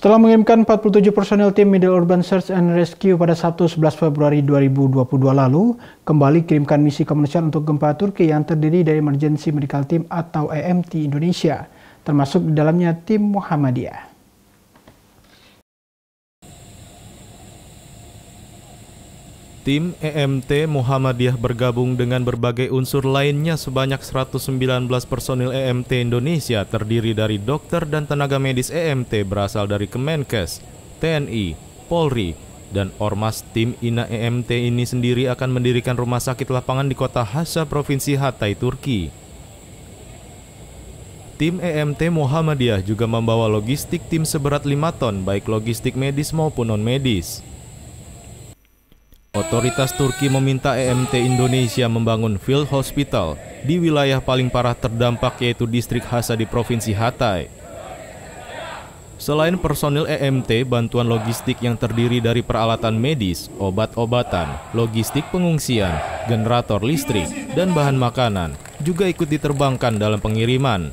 Setelah mengirimkan 47 personel tim Middle Urban Search and Rescue pada Sabtu 11 Februari 2022 lalu, kembali kirimkan misi kemanusiaan untuk gempa Turki yang terdiri dari Emergency Medical Team atau EMT Indonesia, termasuk di dalamnya tim Muhammadiyah. Tim EMT Muhammadiyah bergabung dengan berbagai unsur lainnya sebanyak 119 personil EMT Indonesia terdiri dari dokter dan tenaga medis EMT berasal dari Kemenkes, TNI, Polri, dan Ormas Tim INA EMT ini sendiri akan mendirikan rumah sakit lapangan di kota Hasa, Provinsi Hatay, Turki. Tim EMT Muhammadiyah juga membawa logistik tim seberat 5 ton baik logistik medis maupun non-medis. Otoritas Turki meminta EMT Indonesia membangun field hospital di wilayah paling parah terdampak yaitu distrik Hasa di Provinsi Hatay. Selain personil EMT, bantuan logistik yang terdiri dari peralatan medis, obat-obatan, logistik pengungsian, generator listrik, dan bahan makanan juga ikut diterbangkan dalam pengiriman.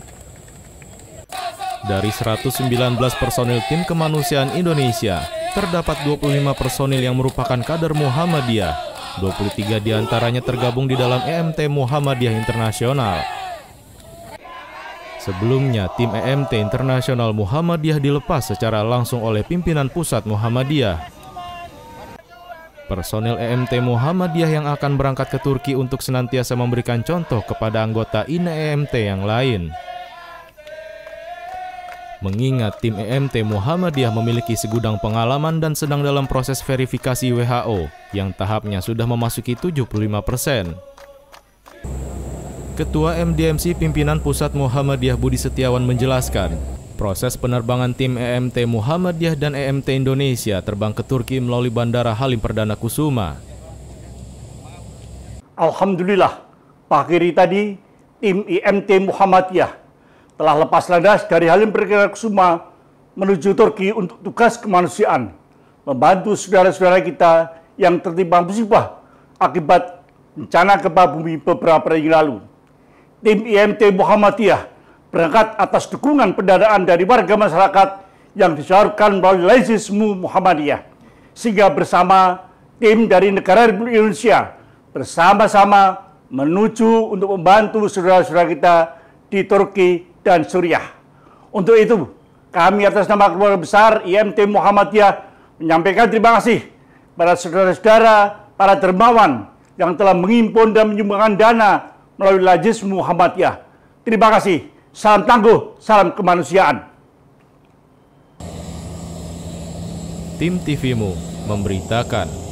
Dari 119 personil tim kemanusiaan Indonesia, terdapat 25 personil yang merupakan kader Muhammadiyah. 23 diantaranya tergabung di dalam EMT Muhammadiyah Internasional. Sebelumnya, tim EMT Internasional Muhammadiyah dilepas secara langsung oleh pimpinan pusat Muhammadiyah. Personil EMT Muhammadiyah yang akan berangkat ke Turki untuk senantiasa memberikan contoh kepada anggota INA EMT e yang lain. Mengingat tim EMT Muhammadiyah memiliki segudang pengalaman dan sedang dalam proses verifikasi WHO yang tahapnya sudah memasuki 75%. persen. Ketua MDMC pimpinan pusat Muhammadiyah Budi Setiawan menjelaskan, proses penerbangan tim EMT Muhammadiyah dan EMT Indonesia terbang ke Turki melalui Bandara Halim Perdana Kusuma. Alhamdulillah, pagi tadi tim EMT Muhammadiyah telah lepas landas dari Halim Perdana menuju Turki untuk tugas kemanusiaan, membantu saudara-saudara kita yang tertimpa musibah akibat bencana gempa bumi beberapa hari lalu. Tim IMT Muhammadiyah berangkat atas dukungan pendanaan dari warga masyarakat yang disalurkan melalui Laisismu Muhammadiyah, sehingga bersama tim dari negara Indonesia bersama-sama menuju untuk membantu saudara-saudara kita di Turki dan Suriah. Untuk itu, kami atas nama keluarga besar IMT Muhammadiyah menyampaikan terima kasih para saudara-saudara, para dermawan yang telah mengimpun dan menyumbangkan dana melalui Lajis Muhammadiyah. Terima kasih. Salam tangguh, salam kemanusiaan. Tim TVMU memberitakan